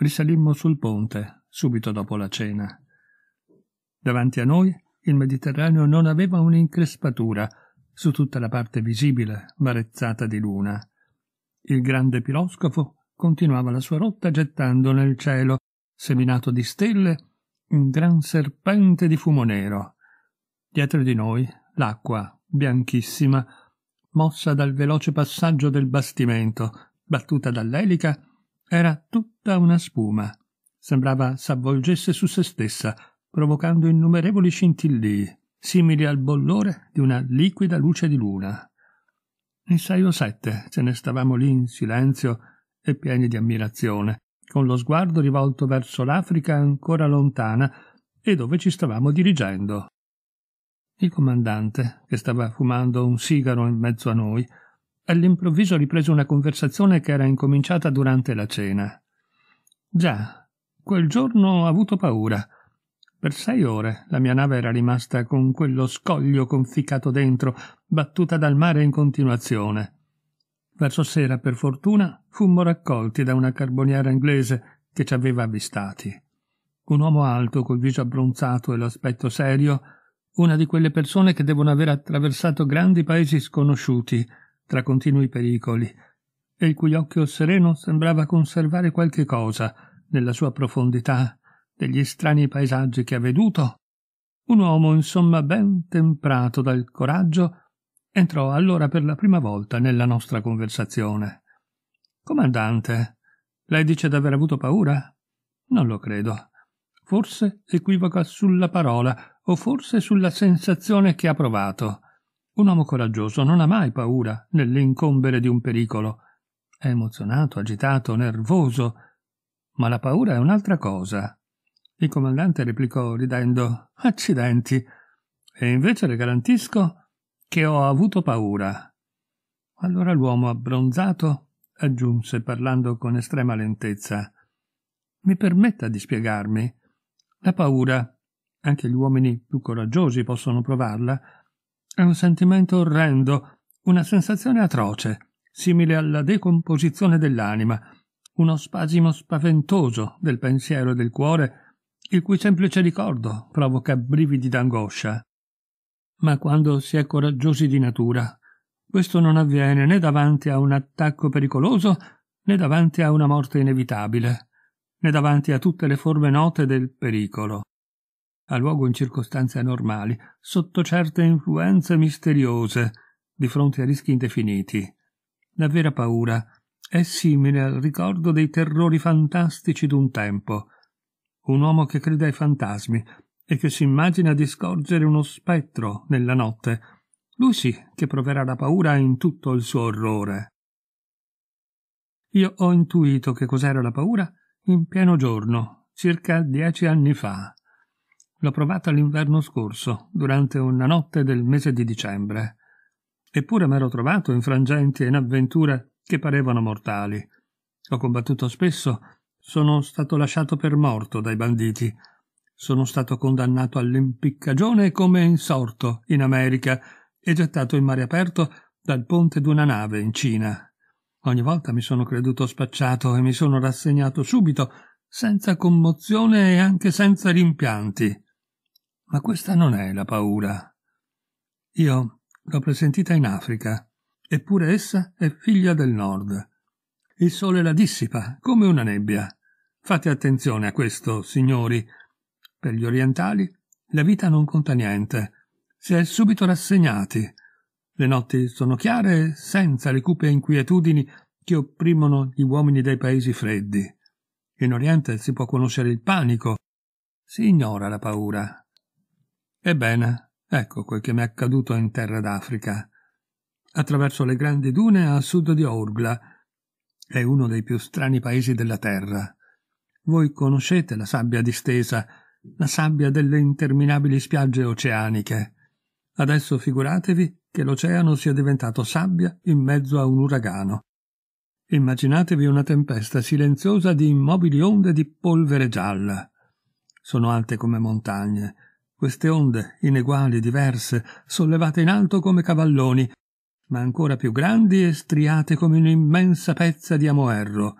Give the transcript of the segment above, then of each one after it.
risalimmo sul ponte, subito dopo la cena. Davanti a noi il Mediterraneo non aveva un'increspatura su tutta la parte visibile, marezzata di luna. Il grande piroscafo continuava la sua rotta gettando nel cielo, seminato di stelle, un gran serpente di fumo nero. Dietro di noi l'acqua, bianchissima, mossa dal veloce passaggio del bastimento, battuta dall'elica era tutta una spuma. Sembrava s'avvolgesse su se stessa, provocando innumerevoli scintillii, simili al bollore di una liquida luce di luna. In sei o sette ce ne stavamo lì in silenzio e pieni di ammirazione, con lo sguardo rivolto verso l'Africa ancora lontana e dove ci stavamo dirigendo. Il comandante, che stava fumando un sigaro in mezzo a noi, all'improvviso riprese una conversazione che era incominciata durante la cena. Già, quel giorno ho avuto paura. Per sei ore la mia nave era rimasta con quello scoglio conficcato dentro, battuta dal mare in continuazione. Verso sera, per fortuna, fummo raccolti da una carboniera inglese che ci aveva avvistati. Un uomo alto, col viso abbronzato e l'aspetto serio, una di quelle persone che devono aver attraversato grandi paesi sconosciuti tra continui pericoli, e il cui occhio sereno sembrava conservare qualche cosa, nella sua profondità, degli strani paesaggi che ha veduto, un uomo insomma ben temprato dal coraggio, entrò allora per la prima volta nella nostra conversazione. Comandante, lei dice d'aver avuto paura? Non lo credo. Forse equivoca sulla parola o forse sulla sensazione che ha provato. Un uomo coraggioso non ha mai paura nell'incombere di un pericolo. È emozionato, agitato, nervoso. Ma la paura è un'altra cosa. Il comandante replicò ridendo Accidenti. E invece le garantisco che ho avuto paura. Allora l'uomo abbronzato aggiunse parlando con estrema lentezza Mi permetta di spiegarmi. La paura, anche gli uomini più coraggiosi possono provarla, è un sentimento orrendo, una sensazione atroce, simile alla decomposizione dell'anima, uno spasimo spaventoso del pensiero e del cuore, il cui semplice ricordo provoca brividi d'angoscia. Ma quando si è coraggiosi di natura, questo non avviene né davanti a un attacco pericoloso né davanti a una morte inevitabile, né davanti a tutte le forme note del pericolo ha luogo in circostanze anormali, sotto certe influenze misteriose, di fronte a rischi indefiniti. La vera paura è simile al ricordo dei terrori fantastici d'un tempo. Un uomo che crede ai fantasmi e che si immagina di scorgere uno spettro nella notte, lui sì che proverà la paura in tutto il suo orrore. Io ho intuito che cos'era la paura in pieno giorno, circa dieci anni fa. L'ho provata l'inverno scorso, durante una notte del mese di dicembre. Eppure m'ero trovato in frangenti e in avventure che parevano mortali. Ho combattuto spesso, sono stato lasciato per morto dai banditi. Sono stato condannato all'impiccagione come insorto in America e gettato in mare aperto dal ponte d'una nave in Cina. Ogni volta mi sono creduto spacciato e mi sono rassegnato subito, senza commozione e anche senza rimpianti. Ma questa non è la paura. Io l'ho presentita in Africa, eppure essa è figlia del nord. Il sole la dissipa come una nebbia. Fate attenzione a questo, signori. Per gli orientali la vita non conta niente. Si è subito rassegnati. Le notti sono chiare senza le cupe inquietudini che opprimono gli uomini dei paesi freddi. In Oriente si può conoscere il panico, si ignora la paura. Ebbene, ecco quel che mi è accaduto in terra d'Africa. Attraverso le grandi dune a sud di Orgla. È uno dei più strani paesi della terra. Voi conoscete la sabbia distesa, la sabbia delle interminabili spiagge oceaniche. Adesso figuratevi che l'oceano sia diventato sabbia in mezzo a un uragano. Immaginatevi una tempesta silenziosa di immobili onde di polvere gialla. Sono alte come montagne, queste onde, ineguali, diverse, sollevate in alto come cavalloni, ma ancora più grandi e striate come un'immensa pezza di amoerro.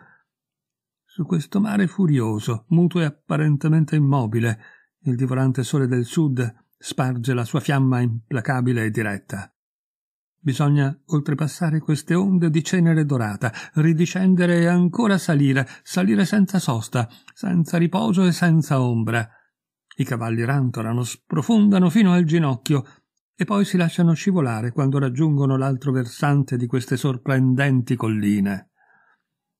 Su questo mare furioso, muto e apparentemente immobile, il divorante sole del sud sparge la sua fiamma implacabile e diretta. Bisogna oltrepassare queste onde di cenere dorata, ridiscendere e ancora salire, salire senza sosta, senza riposo e senza ombra. I cavalli rantolano, sprofondano fino al ginocchio e poi si lasciano scivolare quando raggiungono l'altro versante di queste sorprendenti colline.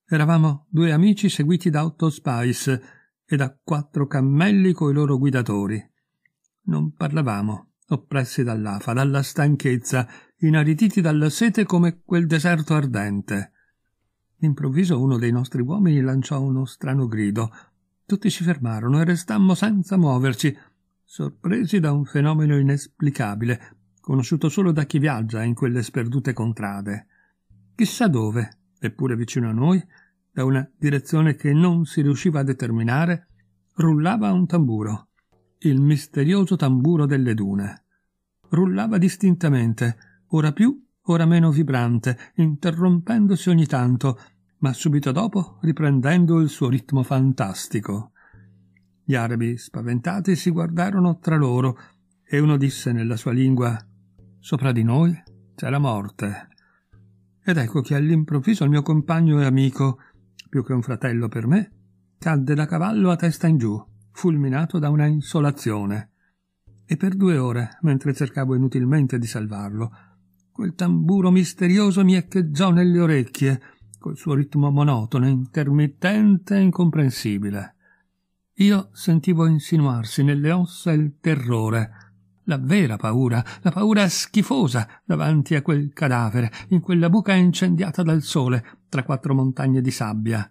Eravamo due amici seguiti da otto spice e da quattro cammelli coi loro guidatori. Non parlavamo, oppressi dall'afa, dalla stanchezza, inariditi dalla sete come quel deserto ardente. D'improvviso uno dei nostri uomini lanciò uno strano grido tutti ci fermarono e restammo senza muoverci, sorpresi da un fenomeno inesplicabile, conosciuto solo da chi viaggia in quelle sperdute contrade. Chissà dove, eppure vicino a noi, da una direzione che non si riusciva a determinare, rullava un tamburo, il misterioso tamburo delle dune. Rullava distintamente, ora più, ora meno vibrante, interrompendosi ogni tanto, ma subito dopo riprendendo il suo ritmo fantastico. Gli arabi, spaventati, si guardarono tra loro e uno disse nella sua lingua Sopra di noi c'è la morte. Ed ecco che all'improvviso il mio compagno e amico, più che un fratello per me, cadde da cavallo a testa in giù, fulminato da una insolazione. E per due ore, mentre cercavo inutilmente di salvarlo, quel tamburo misterioso mi echeggiò nelle orecchie col suo ritmo monotono, intermittente e incomprensibile. Io sentivo insinuarsi nelle ossa il terrore, la vera paura, la paura schifosa davanti a quel cadavere, in quella buca incendiata dal sole, tra quattro montagne di sabbia.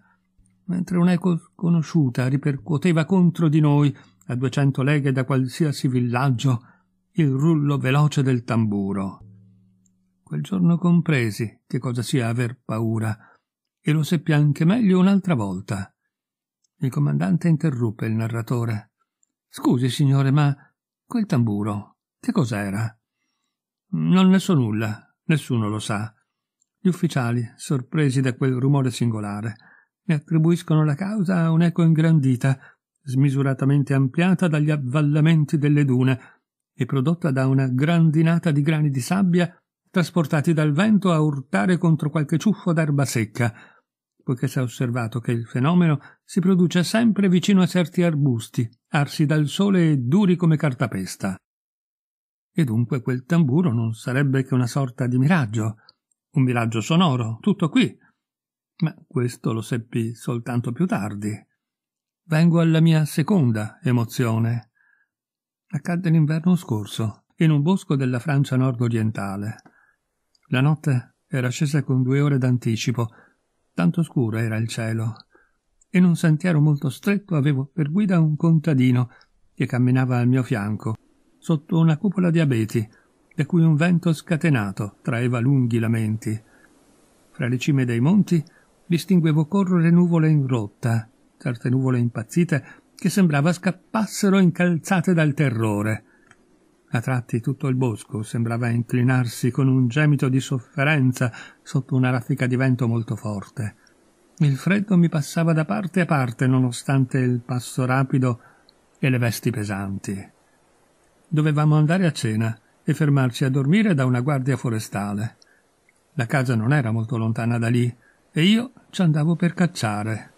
Mentre un'eco sconosciuta ripercuoteva contro di noi, a duecento leghe da qualsiasi villaggio, il rullo veloce del tamburo. Quel giorno compresi che cosa sia aver paura, e lo seppi anche meglio un'altra volta. Il comandante interruppe il narratore. Scusi, signore, ma quel tamburo che cos'era? Non ne so nulla, nessuno lo sa. Gli ufficiali, sorpresi da quel rumore singolare, ne attribuiscono la causa a un'eco ingrandita, smisuratamente ampliata dagli avvallamenti delle dune e prodotta da una grandinata di grani di sabbia trasportati dal vento a urtare contro qualche ciuffo d'erba secca, poiché si è osservato che il fenomeno si produce sempre vicino a certi arbusti, arsi dal sole e duri come cartapesta. E dunque quel tamburo non sarebbe che una sorta di miraggio, un miraggio sonoro, tutto qui. Ma questo lo seppi soltanto più tardi. Vengo alla mia seconda emozione. Accadde l'inverno scorso, in un bosco della Francia nord-orientale. La notte era scesa con due ore d'anticipo, tanto scuro era il cielo. In un sentiero molto stretto avevo per guida un contadino che camminava al mio fianco, sotto una cupola di abeti, da cui un vento scatenato traeva lunghi lamenti. Fra le cime dei monti distinguevo correre nuvole in rotta, certe nuvole impazzite che sembrava scappassero incalzate dal terrore. A tratti tutto il bosco sembrava inclinarsi con un gemito di sofferenza sotto una raffica di vento molto forte. Il freddo mi passava da parte a parte nonostante il passo rapido e le vesti pesanti. Dovevamo andare a cena e fermarci a dormire da una guardia forestale. La casa non era molto lontana da lì e io ci andavo per cacciare.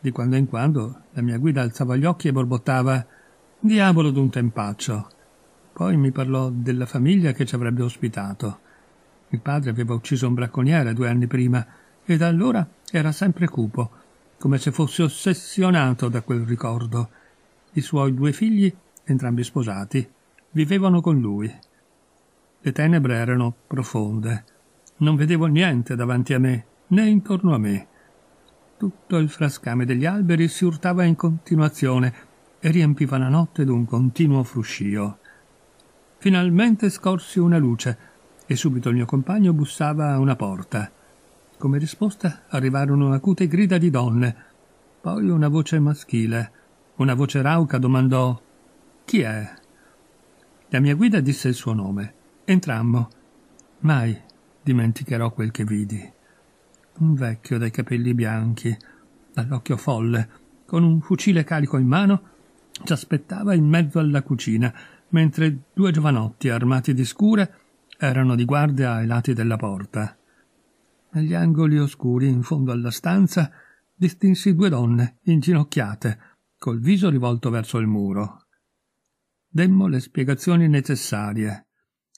Di quando in quando la mia guida alzava gli occhi e borbottava Diavolo d'un tempaccio. Poi mi parlò della famiglia che ci avrebbe ospitato. Il padre aveva ucciso un bracconiere due anni prima e da allora era sempre cupo, come se fosse ossessionato da quel ricordo. I suoi due figli, entrambi sposati, vivevano con lui. Le tenebre erano profonde. Non vedevo niente davanti a me, né intorno a me. Tutto il frascame degli alberi si urtava in continuazione e riempiva la notte d'un continuo fruscio. Finalmente scorsi una luce e subito il mio compagno bussava a una porta. Come risposta arrivarono acute grida di donne, poi una voce maschile, una voce rauca domandò Chi è? La mia guida disse il suo nome. Entrammo. Mai dimenticherò quel che vidi. Un vecchio dai capelli bianchi, dall'occhio folle, con un fucile carico in mano, ci aspettava in mezzo alla cucina mentre due giovanotti armati di scure erano di guardia ai lati della porta. Negli angoli oscuri, in fondo alla stanza, distinsi due donne inginocchiate, col viso rivolto verso il muro. Demmo le spiegazioni necessarie.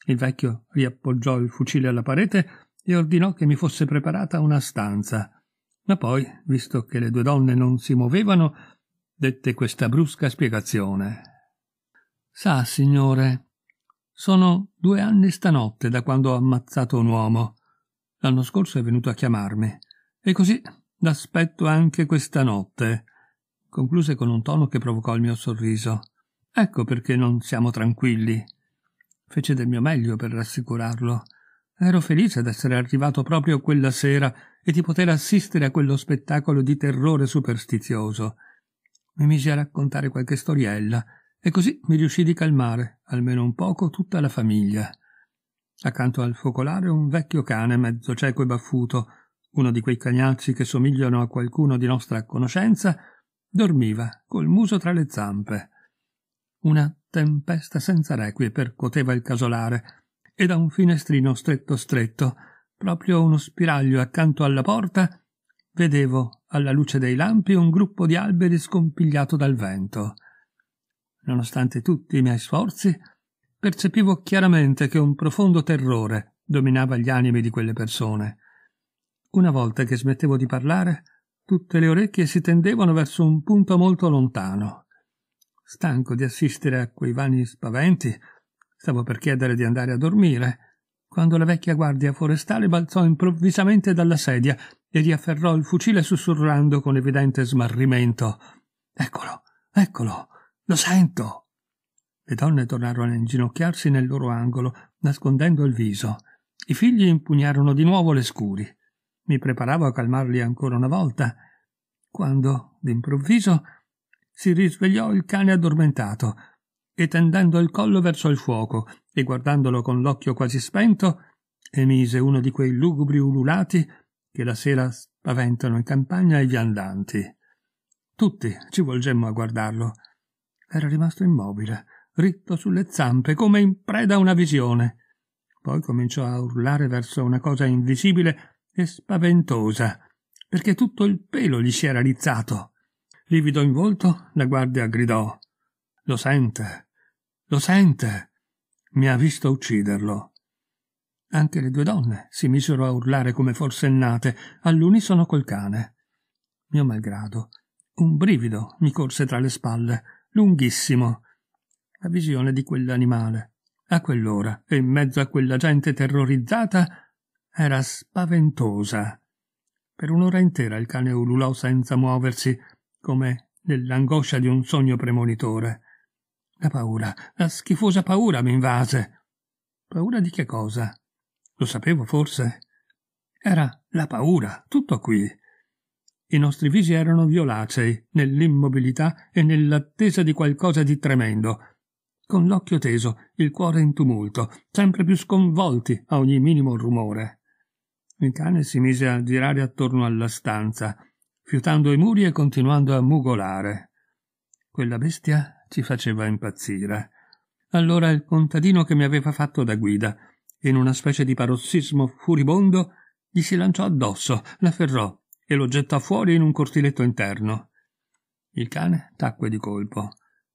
Il vecchio riappoggiò il fucile alla parete e ordinò che mi fosse preparata una stanza. Ma poi, visto che le due donne non si muovevano, dette questa brusca spiegazione. Sa, signore, sono due anni stanotte da quando ho ammazzato un uomo. L'anno scorso è venuto a chiamarmi. E così l'aspetto anche questa notte. Concluse con un tono che provocò il mio sorriso. Ecco perché non siamo tranquilli. Fece del mio meglio per rassicurarlo. Ero felice d'essere arrivato proprio quella sera e di poter assistere a quello spettacolo di terrore superstizioso. Mi misi a raccontare qualche storiella e così mi riuscì di calmare, almeno un poco, tutta la famiglia. Accanto al focolare un vecchio cane mezzo cieco e baffuto, uno di quei cagnazzi che somigliano a qualcuno di nostra conoscenza, dormiva col muso tra le zampe. Una tempesta senza requie percoteva il casolare e da un finestrino stretto stretto, proprio uno spiraglio accanto alla porta, vedevo alla luce dei lampi un gruppo di alberi scompigliato dal vento. Nonostante tutti i miei sforzi, percepivo chiaramente che un profondo terrore dominava gli animi di quelle persone. Una volta che smettevo di parlare, tutte le orecchie si tendevano verso un punto molto lontano. Stanco di assistere a quei vani spaventi, stavo per chiedere di andare a dormire, quando la vecchia guardia forestale balzò improvvisamente dalla sedia e riafferrò il fucile sussurrando con evidente smarrimento Eccolo, eccolo, lo sento. Le donne tornarono a inginocchiarsi nel loro angolo, nascondendo il viso. I figli impugnarono di nuovo le scuri. Mi preparavo a calmarli ancora una volta, quando, d'improvviso, si risvegliò il cane addormentato e tendendo il collo verso il fuoco e guardandolo con l'occhio quasi spento, emise uno di quei lugubri ululati che la sera spaventano in campagna i viandanti. Tutti ci volgemmo a guardarlo. Era rimasto immobile, ritto sulle zampe, come in preda a una visione. Poi cominciò a urlare verso una cosa invisibile e spaventosa, perché tutto il pelo gli si era rizzato. Livido in volto, la guardia gridò Lo sente, lo sente. Mi ha visto ucciderlo. Anche le due donne si misero a urlare come forsennate, all'unisono col cane. Mio malgrado, un brivido mi corse tra le spalle lunghissimo, la visione di quell'animale, a quell'ora e in mezzo a quella gente terrorizzata, era spaventosa. Per un'ora intera il cane ululò senza muoversi, come nell'angoscia di un sogno premonitore. La paura, la schifosa paura mi invase. Paura di che cosa? Lo sapevo forse? Era la paura, tutto qui. I nostri visi erano violacei, nell'immobilità e nell'attesa di qualcosa di tremendo. Con l'occhio teso, il cuore in tumulto, sempre più sconvolti a ogni minimo rumore. Il cane si mise a girare attorno alla stanza, fiutando i muri e continuando a mugolare. Quella bestia ci faceva impazzire. Allora il contadino che mi aveva fatto da guida, in una specie di parossismo furibondo, gli si lanciò addosso, l'afferrò, e lo gettò fuori in un cortiletto interno. Il cane tacque di colpo.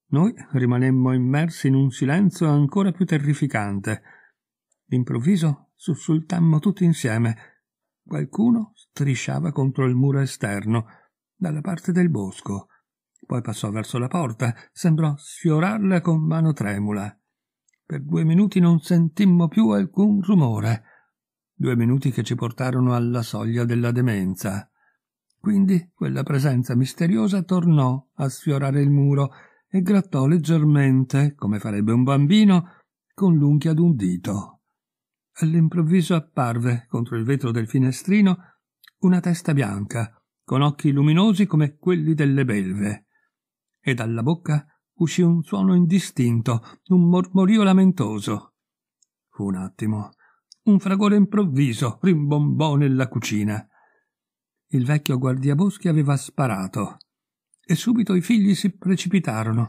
Noi rimanemmo immersi in un silenzio ancora più terrificante. D'improvviso sussultammo tutti insieme. Qualcuno strisciava contro il muro esterno, dalla parte del bosco. Poi passò verso la porta, sembrò sfiorarla con mano tremula. Per due minuti non sentimmo più alcun rumore. Due minuti che ci portarono alla soglia della demenza. Quindi quella presenza misteriosa tornò a sfiorare il muro e grattò leggermente, come farebbe un bambino, con l'unchia d'un dito. All'improvviso apparve contro il vetro del finestrino una testa bianca, con occhi luminosi come quelli delle belve, e dalla bocca uscì un suono indistinto, un mormorio lamentoso. Fu un attimo, un fragore improvviso rimbombò nella cucina il vecchio guardiaboschi aveva sparato e subito i figli si precipitarono,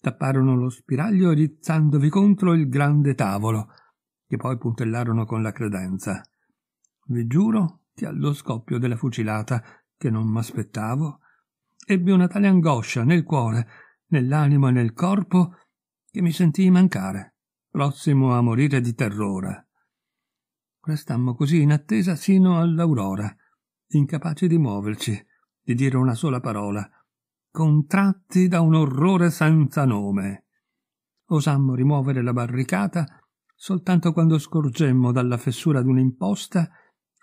tapparono lo spiraglio rizzandovi contro il grande tavolo, che poi puntellarono con la credenza. Vi giuro che allo scoppio della fucilata, che non m'aspettavo, ebbi una tale angoscia nel cuore, nell'animo e nel corpo, che mi sentii mancare, prossimo a morire di terrore. Restammo così in attesa sino all'aurora, incapaci di muoverci, di dire una sola parola, contratti da un orrore senza nome. Osammo rimuovere la barricata soltanto quando scorgemmo dalla fessura di un'imposta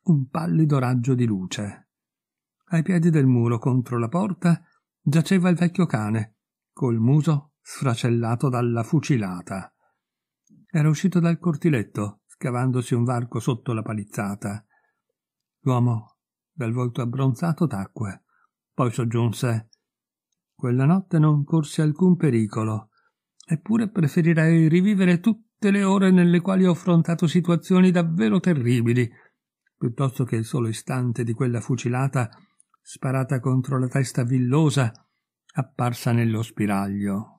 un pallido raggio di luce. Ai piedi del muro contro la porta giaceva il vecchio cane, col muso sfracellato dalla fucilata. Era uscito dal cortiletto, scavandosi un varco sotto la palizzata. L'uomo dal volto abbronzato tacque. Poi soggiunse Quella notte non corsi alcun pericolo, eppure preferirei rivivere tutte le ore nelle quali ho affrontato situazioni davvero terribili, piuttosto che il solo istante di quella fucilata sparata contro la testa villosa apparsa nello spiraglio.